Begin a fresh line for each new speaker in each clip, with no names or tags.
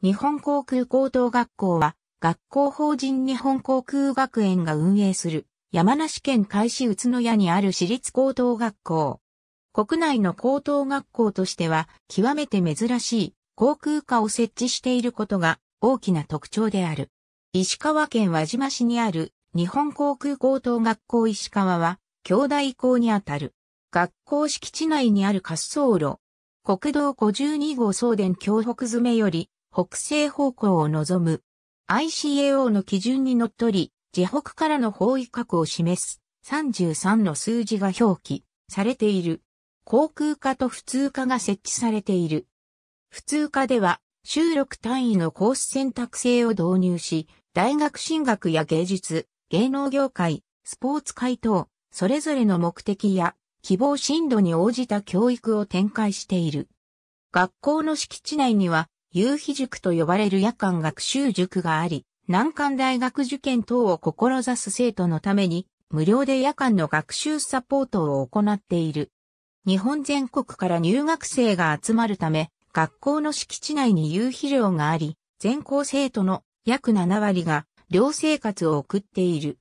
日本航空高等学校は、学校法人日本航空学園が運営する、山梨県海市宇都宮にある私立高等学校。国内の高等学校としては、極めて珍しい航空科を設置していることが大きな特徴である。石川県輪島市にある日本航空高等学校石川は、兄弟校にあたる。学校敷地内にある滑走路。国道52号送電京北詰より北西方向を望む。ICAO の基準にのっとり、自北からの方位角を示す33の数字が表記されている。航空科と普通科が設置されている。普通科では収録単位のコース選択制を導入し、大学進学や芸術、芸能業界、スポーツ会等、それぞれの目的や希望進路に応じた教育を展開している。学校の敷地内には夕日塾と呼ばれる夜間学習塾があり、難関大学受験等を志す生徒のために、無料で夜間の学習サポートを行っている。日本全国から入学生が集まるため、学校の敷地内に夕日寮があり、全校生徒の約7割が寮生活を送っている。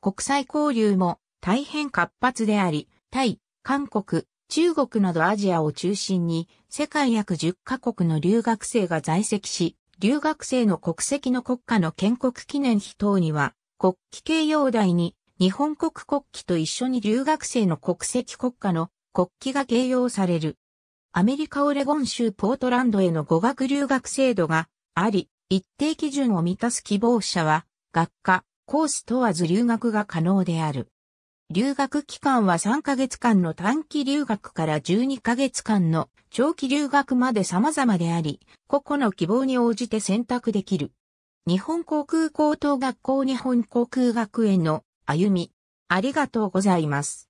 国際交流も大変活発であり、タイ、韓国、中国などアジアを中心に世界約10カ国の留学生が在籍し、留学生の国籍の国家の建国記念碑等には、国旗掲揚台に日本国国旗と一緒に留学生の国籍国家の国旗が掲揚される。アメリカオレゴン州ポートランドへの語学留学制度があり、一定基準を満たす希望者は、学科、コース問わず留学が可能である。留学期間は3ヶ月間の短期留学から12ヶ月間の長期留学まで様々であり、個々の希望に応じて選択できる。日本航空高等学校日本航空学園の歩み。ありがとうございます。